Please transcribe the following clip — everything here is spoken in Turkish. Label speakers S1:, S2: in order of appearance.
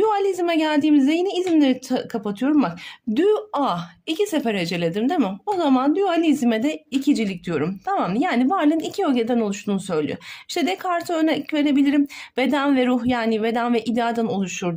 S1: Dualizme geldiğimizde yine izimleri kapatıyorum bak. Dua iki sefer heceledim değil mi? O zaman dualizme de ikicilik diyorum. Tamam Yani varlığın iki ögeden oluştuğunu söylüyor. İşte Descartes'e örnek verebilirim. Beden ve ruh yani beden ve ideadan oluşur